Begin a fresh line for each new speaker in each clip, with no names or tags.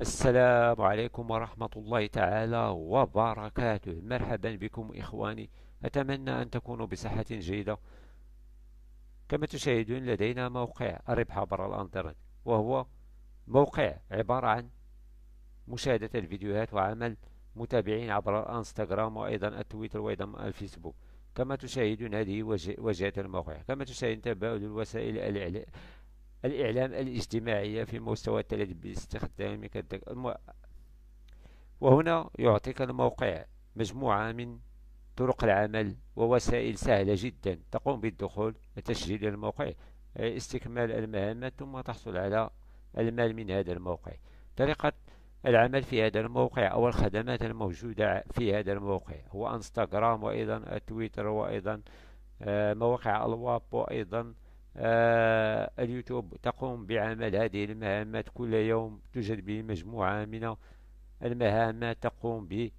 السلام عليكم ورحمة الله تعالى وبركاته مرحبا بكم إخواني أتمنى أن تكونوا بصحة جيدة كما تشاهدون لدينا موقع الربح عبر الأنترنت وهو موقع عبارة عن مشاهدة الفيديوهات وعمل متابعين عبر الانستغرام وأيضا التويتر وأيضا الفيسبوك كما تشاهدون هذه واجهة الموقع كما تشاهدون تبادل الوسائل الإعلام الاجتماعية في مستوى الثالث باستخدام المو... وهنا يعطيك الموقع مجموعة من طرق العمل ووسائل سهلة جدا تقوم بالدخول وتسجيل الموقع استكمال المهمة ثم تحصل على المال من هذا الموقع طريقة العمل في هذا الموقع أو الخدمات الموجودة في هذا الموقع هو انستغرام وأيضا تويتر وأيضا آه، مواقع الواب وأيضا آه اليوتيوب تقوم بعمل هذه المهامات كل يوم توجد به مجموعة من المهامات تقوم به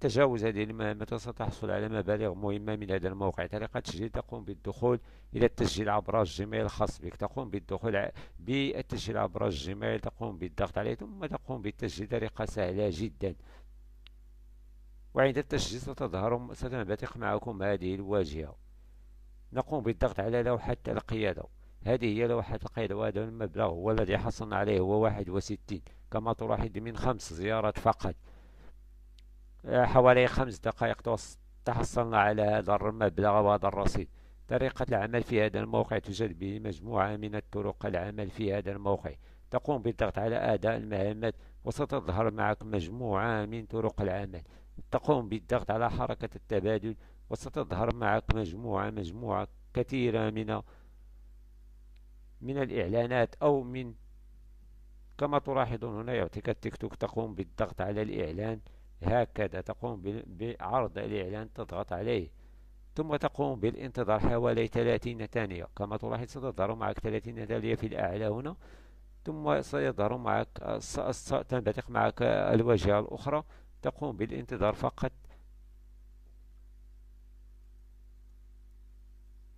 تجاوز هذه المهمة ستحصل على مبالغ مهمة من هذا الموقع طريقة تسجيل تقوم بالدخول إلى التسجيل عبر الجيميل الخاص بك تقوم بالدخول بالتسجيل عبر الجيميل تقوم بالضغط عليه ثم تقوم بالتسجيل بطريقة سهلة جدا وعند التسجيل ستظهر ستنبثق معكم هذه الواجهة نقوم بالضغط على لوحة القيادة هذه هي لوحة القيادة وهذا المبلغ هو الذي حصلنا عليه هو واحد وستين كما تلاحظ من خمس زيارات فقط آه، حوالي خمس دقائق تحصلنا على هذا المبلغ وهذا الرصيد طريقة العمل في هذا الموقع توجد به مجموعة من الطرق العمل في هذا الموقع تقوم بالضغط على أداء المهمات وستظهر معك مجموعة من طرق العمل تقوم بالضغط على حركة التبادل وستظهر معك مجموعة مجموعة كثيرة من من الإعلانات أو من كما تلاحظون هنا يعطيك التيك توك تقوم بالضغط على الإعلان هكذا تقوم بعرض الإعلان تضغط عليه ثم تقوم بالانتظار حوالي 30 ثانية كما تلاحظ ستظهر معك 30 ثانية في الأعلى هنا ثم سيظهر معك ستنبثق معك الواجهة الأخرى تقوم بالانتظار فقط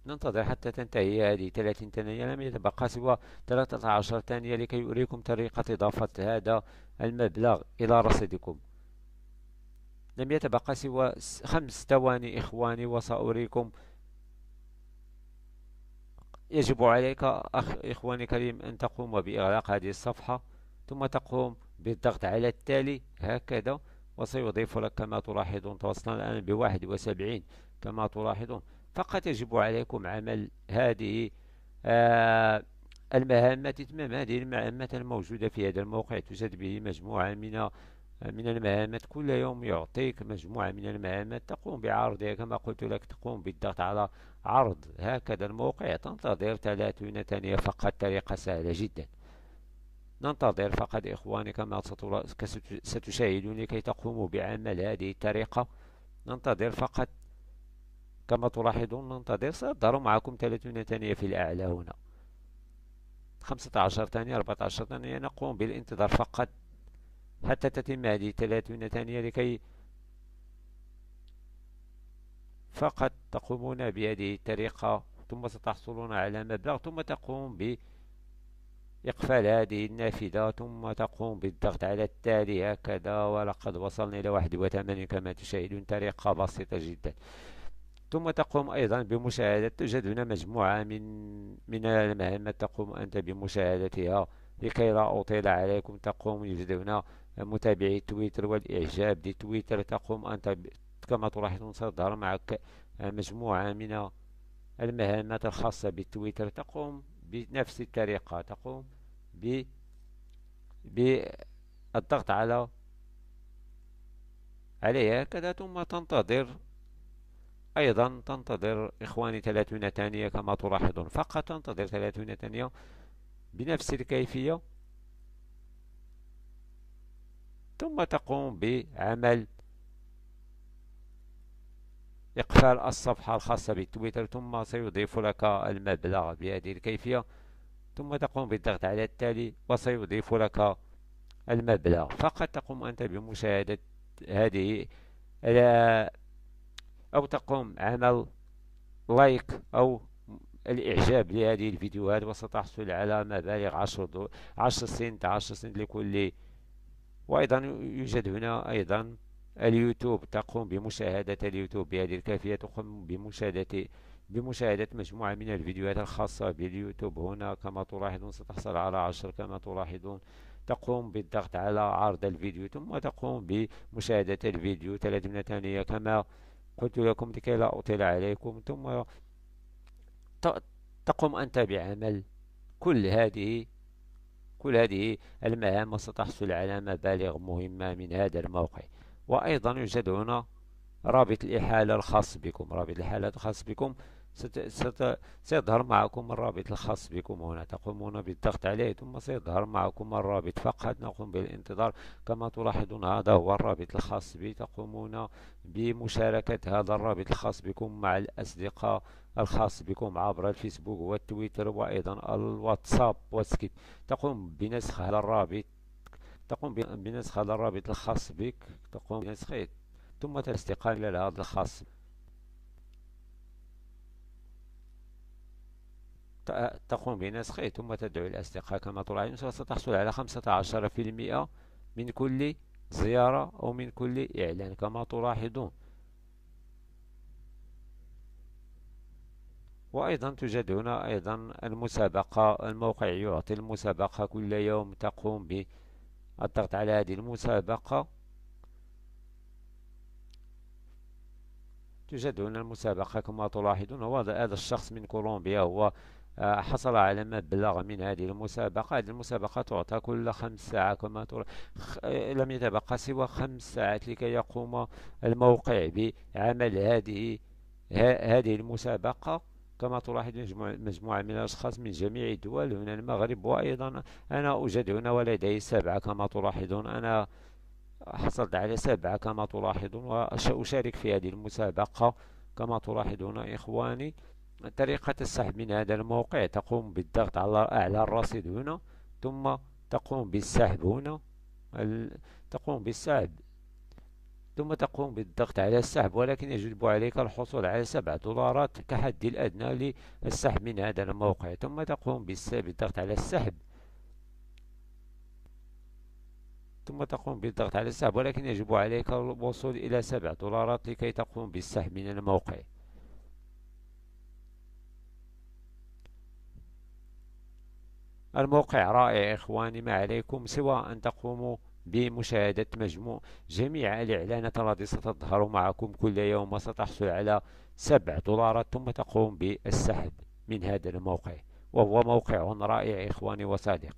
ننتظر حتى تنتهي هذه 30 ثانية لم يتبقى سوى 13 ثانية لكي أريكم طريقة إضافة هذا المبلغ إلى رصيدكم لم يتبقى سوى خمس ثواني إخواني وسأريكم يجب عليك أخ إخواني كريم أن تقوم بإغلاق هذه الصفحة ثم تقوم بالضغط على التالي هكذا وسيضيف لك كما تلاحظون توصلنا الآن بواحد وسبعين كما تلاحظون فقط يجب عليكم عمل هذه آه المهام تتمام هذه المهمات الموجودة في هذا الموقع توجد به مجموعة من من المهمات كل يوم يعطيك مجموعة من المهمات تقوم بعرضها كما قلت لك تقوم بالضغط على عرض هكذا الموقع تنتظر 30 ثانية فقط طريقة سهلة جدا ننتظر فقط إخواني كما ستشاهدون لكي تقوموا بعمل هذه الطريقة ننتظر فقط كما تلاحظون ننتظر سأظهر معكم 30 ثانية في الأعلى هنا 15 ثانية 14 ثانية نقوم بالانتظار فقط حتى تتم هذه 30 ثانية لكي فقط تقومون بهذه الطريقة ثم ستحصلون على مبلغ ثم تقوم بإقفال هذه النافذة ثم تقوم بالضغط على التالي هكذا ولقد وصلنا إلى 81 كما تشاهدون طريقة بسيطة جدا ثم تقوم أيضا بمشاهدة توجد هنا مجموعة من من المهمات تقوم أنت بمشاهدتها لكي لا أطيل عليكم تقوم يوجد هنا متابعي تويتر والإعجاب لتويتر تقوم أنت كما تلاحظون ستظهر معك مجموعة من المهمات الخاصة بتويتر تقوم بنفس الطريقة تقوم ب بالضغط على عليها كذا ثم تنتظر أيضا تنتظر إخواني 30 ثانية كما تلاحظون فقط تنتظر 30 ثانية بنفس الكيفية ثم تقوم بعمل إقفال الصفحة الخاصة بتويتر ثم سيضيف لك المبلغ بهذه الكيفية ثم تقوم بالضغط على التالي وسيضيف لك المبلغ فقط تقوم أنت بمشاهدة هذه أو تقوم عمل لايك أو الإعجاب لهذه الفيديوهات وستحصل على مبالغ 10 10 سنت 10 سنت لكل وأيضا يوجد هنا أيضا اليوتيوب تقوم بمشاهدة اليوتيوب بهذه الكافية تقوم بمشاهدة بمشاهدة مجموعة من الفيديوهات الخاصة باليوتيوب هنا كما تلاحظون ستحصل على عشر كما تلاحظون تقوم بالضغط على عرض الفيديو ثم تقوم بمشاهدة الفيديو 30 ثانية كما قلت لكم لكي لا أطيل عليكم ثم تقوم أنت بعمل كل هذه كل هذه المهام وستحصل على مبالغ مهمة من هذا الموقع وأيضا يوجد هنا رابط الإحالة الخاص بكم رابط الإحالة الخاص بكم سيظهر معكم الرابط الخاص بكم هنا تقومون بالضغط عليه ثم سيظهر معكم الرابط فقط نقوم بالانتظار كما تلاحظون هذا هو الرابط الخاص بي تقومون بمشاركة هذا الرابط الخاص بكم مع الأصدقاء الخاص بكم عبر الفيسبوك والتويتر وأيضا الواتساب وسكيب تقوم بنسخ هذا الرابط تقوم بنسخ هذا الرابط الخاص بك تقوم بنسخه ثم تستقال إلى هذا الخاص تقوم بنسخه ثم تدعو الأصدقاء كما تلاحظ ستحصل على 15% من كل زيارة أو من كل إعلان كما تلاحظون وأيضا توجد هنا أيضا المسابقة الموقع يعطي المسابقة كل يوم تقوم بالضغط على هذه المسابقة توجد هنا المسابقة كما تلاحظون هذا الشخص من كولومبيا هو حصل على مبلغ من هذه المسابقة هذه المسابقة تعطى كل خمس ساعات كما ترى خ... آه، لم يتبقى سوى خمس ساعات لكي يقوم الموقع بعمل هذه ه... هذه المسابقة كما تلاحظ مجموعة, مجموعة من الأشخاص من جميع الدول هنا المغرب وأيضا أنا أوجد هنا ولدي سبعة كما تلاحظون أنا حصلت على سبعة كما تلاحظون وسأشارك في هذه المسابقة كما تلاحظون إخواني طريقة السحب من هذا الموقع تقوم بالضغط على أعلى الرصيد هنا ثم تقوم بالسحب هنا تقوم بالسحب ثم تقوم بالضغط على السحب ولكن يجب عليك الحصول على سبعة دولارات كحد الأدنى للسحب من هذا الموقع ثم تقوم بالضغط على السحب ثم تقوم بالضغط على السحب ولكن يجب عليك الوصول إلى سبعة دولارات لكي تقوم بالسحب من الموقع الموقع رائع إخواني ما عليكم سوى أن تقوموا بمشاهدة مجموع جميع الإعلانات التي ستظهر معكم كل يوم وستحصل على 7 دولارات ثم تقوم بالسحب من هذا الموقع وهو موقع رائع إخواني وصادق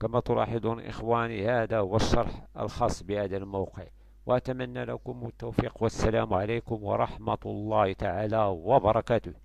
كما تلاحظون إخواني هذا هو الشرح الخاص بهذا الموقع وأتمنى لكم التوفيق والسلام عليكم ورحمة الله تعالى وبركاته